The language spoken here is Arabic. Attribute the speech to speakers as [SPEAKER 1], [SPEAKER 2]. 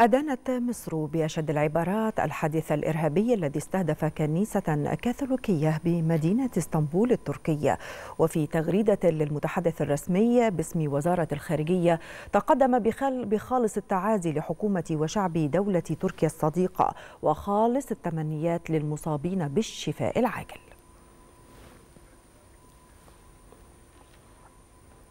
[SPEAKER 1] أدانت مصر بأشد العبارات الحديث الإرهابي الذي استهدف كنيسة كاثوليكية بمدينة اسطنبول التركية وفي تغريدة للمتحدث الرسمي باسم وزارة الخارجية تقدم بخالص التعازي لحكومة وشعب دولة تركيا الصديقة وخالص التمنيات للمصابين بالشفاء العاجل